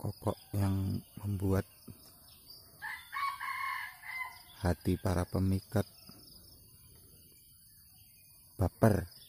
kokok yang membuat hati para pemikat baper